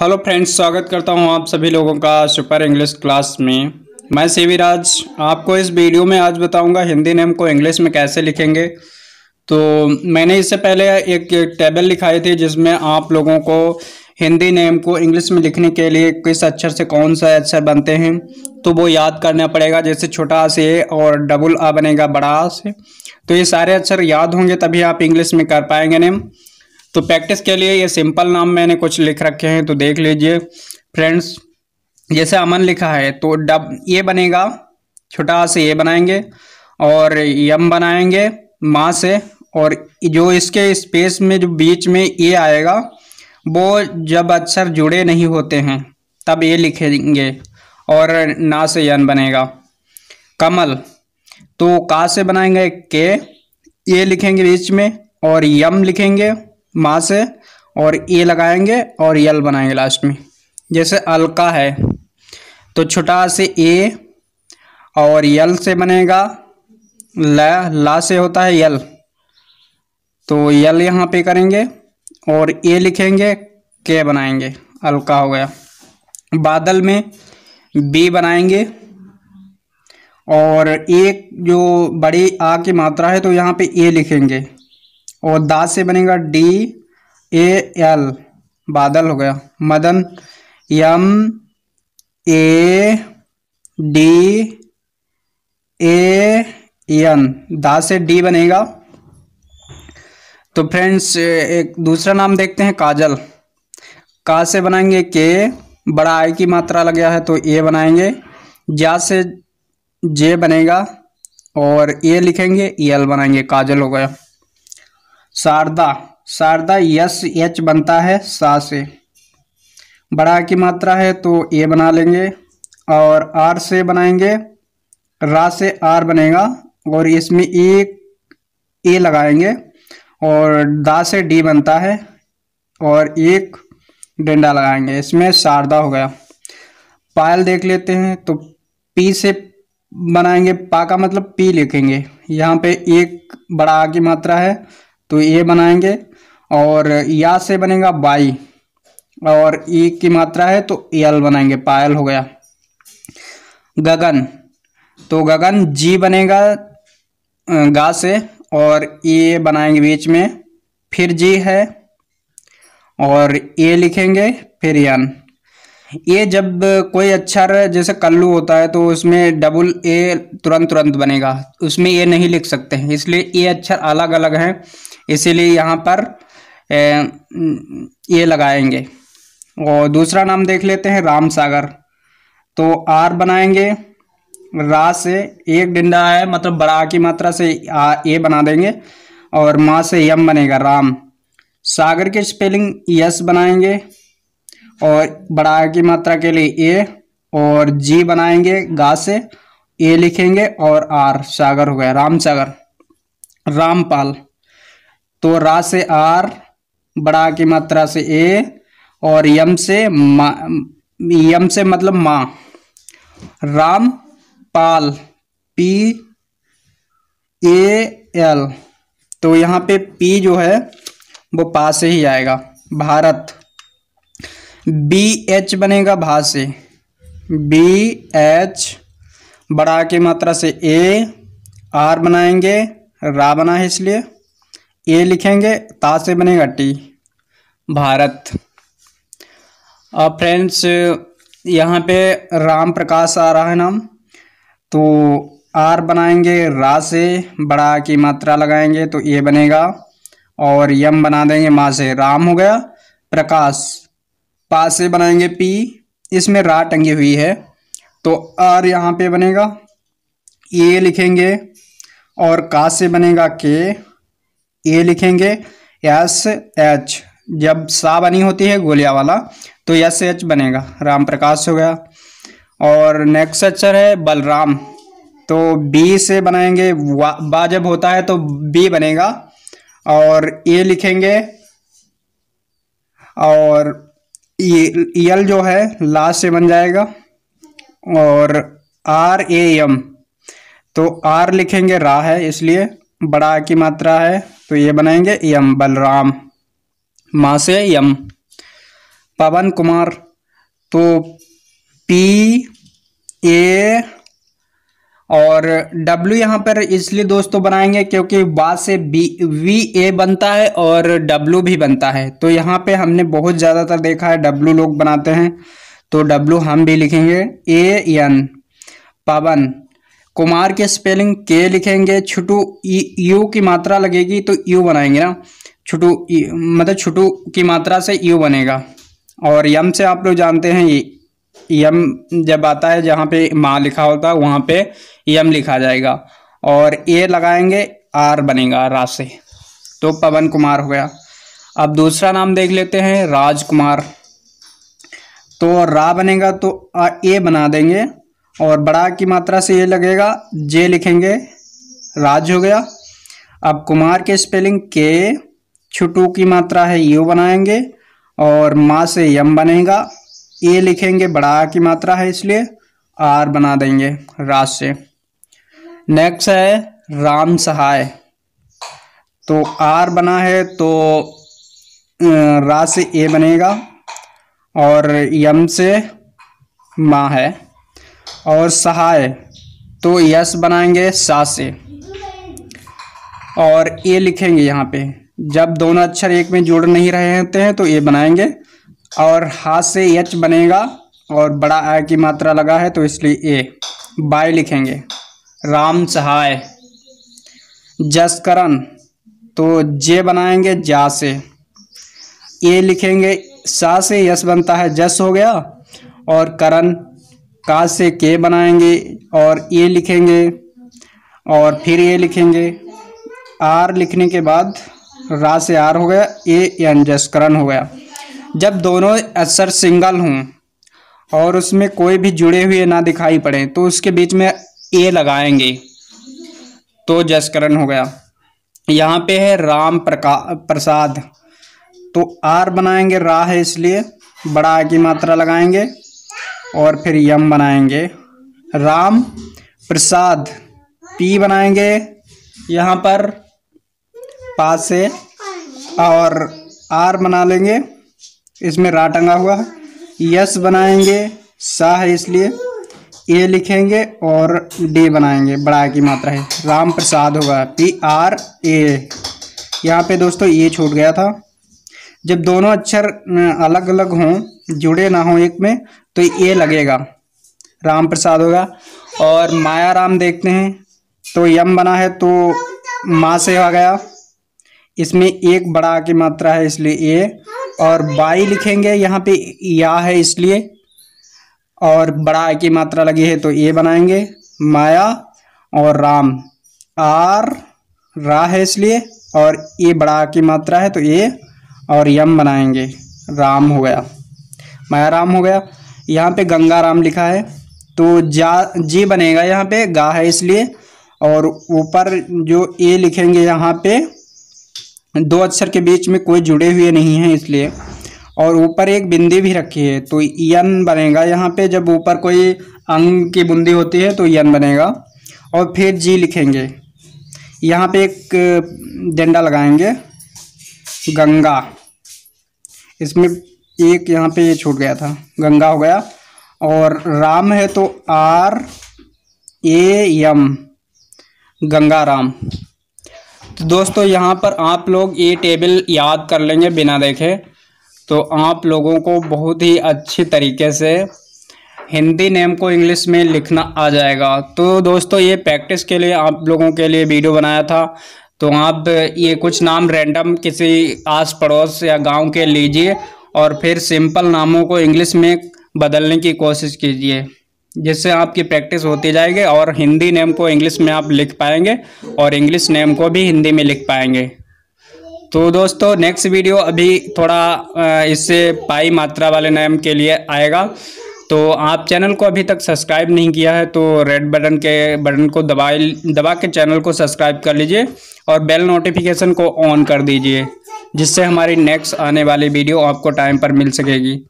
hello friends स्वागत करता हूं आप सभी लोगों का सुपर इंग्लिश क्लास में मैं सेवीराज आपको इस वीडियो में आज बताऊंगा हिंदी नेम को इंग्लिश में कैसे लिखेंगे तो मैंने इससे पहले एक टेबल लिखाई थी जिसमें आप लोगों को हिंदी नेम को इंग्लिश में लिखने के लिए किस अक्षर से कौन सा अक्षर बनते हैं तो वो याद करना पड़ेगा जैसे छोटा से और डबल आ बनेगा बड़ा से तो ये सारे अक्षर याद होंगे तभी आप इंग्लिश में कर पाएंगे नेम तो प्रैक्टिस के लिए ये सिंपल नाम मैंने कुछ लिख रखे हैं तो देख लीजिए फ्रेंड्स जैसे अमन लिखा है तो डब ये बनेगा छोटा से ये बनाएंगे और यम बनाएंगे माँ से और जो इसके स्पेस में जो बीच में ये आएगा वो जब अक्षर जुड़े नहीं होते हैं तब ये लिखेंगे और ना से यन बनेगा कमल तो का से बनाएंगे के ये लिखेंगे बीच में और यम लिखेंगे माँ से और ए लगाएंगे और यल बनाएंगे लास्ट में जैसे अलका है तो छोटा से ए और यल से बनेगा ला ला से होता है यल तो यल यहाँ पे करेंगे और ए लिखेंगे के बनाएंगे अलका हो गया बादल में बी बनाएंगे और एक जो बड़ी आ की मात्रा है तो यहाँ पे ए लिखेंगे और दा से बनेगा डी ए एल बादल हो गया Madan M A D A N दा से डी बनेगा तो फ्रेंड्स एक दूसरा नाम देखते हैं काजल का से बनाएंगे के बड़ा आई की मात्रा लग गया है तो ए बनाएंगे जा से जे बनेगा और ए लिखेंगे ई e एल बनाएंगे काजल हो गया शारदा शारदा यस एच बनता है सा से बड़ा की मात्रा है तो ए बना लेंगे और आर से बनाएंगे रा से आर बनेगा और इसमें एक ए लगाएंगे और दा से डी बनता है और एक डंडा लगाएंगे इसमें शारदा हो गया पायल देख लेते हैं तो पी से बनाएंगे पा का मतलब पी लिखेंगे यहाँ पे एक बड़ा आ की मात्रा है तो ये बनाएंगे और या से बनेगा बाई और ई e की मात्रा है तो एल बनाएंगे पायल हो गया गगन तो गगन जी बनेगा गा से और ए e बनाएंगे बीच में फिर जी है और ए लिखेंगे फिर एन ये जब कोई अक्षर जैसे कल्लू होता है तो उसमें डबल ए तुरंत तुरंत बनेगा उसमें ये नहीं लिख सकते हैं इसलिए ये अक्षर अलग अलग हैं इसीलिए यहाँ पर ये लगाएंगे और दूसरा नाम देख लेते हैं राम सागर तो आर बनाएंगे रा से एक डिंडा है मतलब बड़ा की मात्रा से आ ए बना देंगे और माँ से यम बनेगा राम सागर की स्पेलिंग यस बनाएंगे और बड़ा की मात्रा के लिए ए और जी बनाएंगे गा से ए लिखेंगे और आर सागर हो गया राम सागर रामपाल तो रा से आर बड़ा की मात्रा से ए और यम से मा यम से मतलब माँ Ram Pal P A L तो यहाँ पे पी जो है वो पा से ही आएगा भारत बी एच बनेगा भा से बी एच बड़ा की मात्रा से ए आर बनाएंगे रा बना है इसलिए ए लिखेंगे ता से बनेगा टी भारत फ्रेंड्स यहाँ पे राम प्रकाश आ रहा है नाम तो आर बनाएंगे रा से बड़ा की मात्रा लगाएंगे तो ए बनेगा और यम बना देंगे माँ से राम हो गया प्रकाश पा से बनाएंगे पी इसमें रा टंगी हुई है तो आर यहाँ पे बनेगा ए लिखेंगे और का से बनेगा के ए लिखेंगे एस एच जब सा बनी होती है गोलिया वाला तो एस एच बनेगा राम प्रकाश हो गया और नेक्स्ट अक्षर है बलराम तो बी से बनाएंगे बा जब होता है तो बी बनेगा और ए लिखेंगे और एल e, e जो है लास्ट से बन जाएगा और आर ए एम तो आर लिखेंगे रा है इसलिए बड़ा की मात्रा है तो ये बनाएंगे यम बलराम माँ से यम पवन कुमार तो पी ए और डब्ल्यू यहाँ पर इसलिए दोस्तों बनाएंगे क्योंकि बा से बी वी ए बनता है और डब्ल्यू भी बनता है तो यहाँ पे हमने बहुत ज़्यादातर देखा है डब्ल्यू लोग बनाते हैं तो डब्ल्यू हम भी लिखेंगे ए एन पवन कुमार के स्पेलिंग के लिखेंगे छुटू यू की मात्रा लगेगी तो यू बनाएंगे ना छुटू मतलब छुटू की मात्रा से यू बनेगा और यम से आप लोग जानते हैं यम जब आता है जहाँ पे माँ लिखा होता है वहाँ पे यम लिखा जाएगा और ए लगाएंगे आर बनेगा रा से तो पवन कुमार हो गया अब दूसरा नाम देख लेते हैं राजकुमार तो रा बनेगा तो ए बना देंगे और बड़ा की मात्रा से ये लगेगा जे लिखेंगे राज हो गया अब कुमार के स्पेलिंग के छुटू की मात्रा है यू बनाएंगे और माँ से यम बनेगा ए लिखेंगे बड़ा की मात्रा है इसलिए आर बना देंगे राज से नेक्स्ट है राम सहाय तो आर बना है तो रा से ए बनेगा और यम से माँ है और सहाय तो यस बनाएंगे सा से और ए लिखेंगे यहाँ पे जब दोनों अक्षर एक में जुड़ नहीं रहे होते हैं तो ए बनाएंगे और हा से यच बनेगा और बड़ा आय की मात्रा लगा है तो इसलिए ए बाय लिखेंगे राम सहाय जसकरण तो जे बनाएंगे जा से ए लिखेंगे सा से यस बनता है जस हो गया और करण का से के बनाएंगे और ये लिखेंगे और फिर ये लिखेंगे आर लिखने के बाद रा से आर हो गया ये जस्करण हो गया जब दोनों अक्षर सिंगल हों और उसमें कोई भी जुड़े हुए ना दिखाई पड़े तो उसके बीच में ए लगाएंगे तो जस्करण हो गया यहाँ पे है राम प्रका प्रसाद तो आर बनाएंगे रा है इसलिए बड़ा की मात्रा लगाएंगे और फिर यम बनाएंगे राम प्रसाद पी बनाएंगे यहाँ पर पा से और आर बना लेंगे इसमें रा टंगा हुआ है यस बनाएंगे सा है इसलिए ए लिखेंगे और डी बनाएंगे बड़ा की मात्रा है राम प्रसाद होगा पी आर ए यहाँ पे दोस्तों ये छूट गया था जब दोनों अक्षर अलग अलग हों जुड़े ना हों एक में तो ये लगेगा राम प्रसाद होगा और माया राम देखते हैं तो यम बना है तो माँ से आ गया इसमें एक बड़ा की मात्रा है इसलिए ए और बाई लिखेंगे यहाँ पे या है इसलिए और बड़ा की मात्रा लगी है तो ए बनाएंगे माया और राम आर रा है इसलिए और ए बड़ा की मात्रा है तो ये और यम बनाएंगे राम हो गया माया राम हो गया यहाँ पे गंगा राम लिखा है तो जा जी बनेगा यहाँ पे गा है इसलिए और ऊपर जो ए लिखेंगे यहाँ पे दो अक्षर के बीच में कोई जुड़े हुए नहीं हैं इसलिए और ऊपर एक बिंदी भी रखी है तो यन बनेगा यहाँ पे जब ऊपर कोई अंग की बुंदी होती है तो यन बनेगा और फिर जी लिखेंगे यहाँ पे एक डंडा लगाएंगे गंगा इसमें एक यहाँ पे ये छूट गया था गंगा हो गया और राम है तो R A M Ganga Ram तो दोस्तों यहाँ पर आप लोग ये टेबल याद कर लेंगे बिना देखे तो आप लोगों को बहुत ही अच्छी तरीके से हिंदी नेम को इंग्लिश में लिखना आ जाएगा तो दोस्तों ये प्रैक्टिस के लिए आप लोगों के लिए वीडियो बनाया था तो आप ये कुछ नाम रैंडम किसी आस पड़ोस या गांव के लीजिए और फिर सिंपल नामों को इंग्लिश में बदलने की कोशिश कीजिए जिससे आपकी प्रैक्टिस होती जाएगी और हिंदी नेम को इंग्लिश में आप लिख पाएंगे और इंग्लिश नेम को भी हिंदी में लिख पाएंगे तो दोस्तों नेक्स्ट वीडियो अभी थोड़ा इससे पाई मात्रा वाले नेम के लिए आएगा तो आप चैनल को अभी तक सब्सक्राइब नहीं किया है तो रेड बटन के बटन को दबाए दबा के चैनल को सब्सक्राइब कर लीजिए और बेल नोटिफिकेशन को ऑन कर दीजिए जिससे हमारी नेक्स्ट आने वाली वीडियो आपको टाइम पर मिल सकेगी